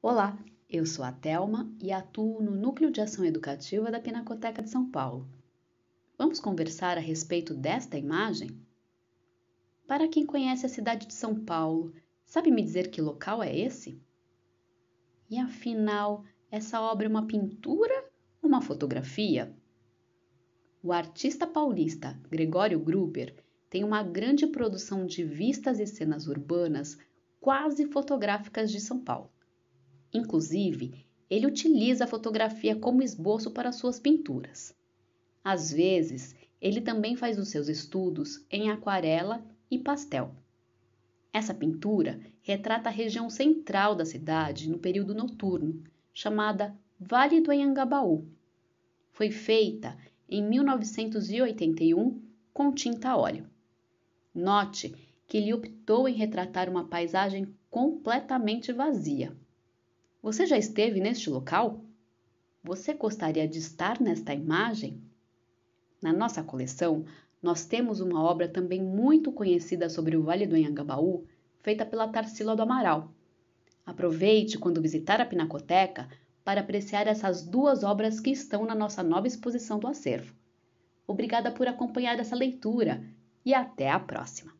Olá, eu sou a Telma e atuo no Núcleo de Ação Educativa da Pinacoteca de São Paulo. Vamos conversar a respeito desta imagem? Para quem conhece a cidade de São Paulo, sabe me dizer que local é esse? E afinal, essa obra é uma pintura ou uma fotografia? O artista paulista Gregório Gruber tem uma grande produção de vistas e cenas urbanas quase fotográficas de São Paulo. Inclusive, ele utiliza a fotografia como esboço para suas pinturas. Às vezes, ele também faz os seus estudos em aquarela e pastel. Essa pintura retrata a região central da cidade no período noturno, chamada Vale do Anhangabaú. Foi feita em 1981 com tinta a óleo. Note que ele optou em retratar uma paisagem completamente vazia. Você já esteve neste local? Você gostaria de estar nesta imagem? Na nossa coleção, nós temos uma obra também muito conhecida sobre o Vale do Anhangabaú, feita pela Tarsila do Amaral. Aproveite quando visitar a Pinacoteca para apreciar essas duas obras que estão na nossa nova exposição do acervo. Obrigada por acompanhar essa leitura e até a próxima!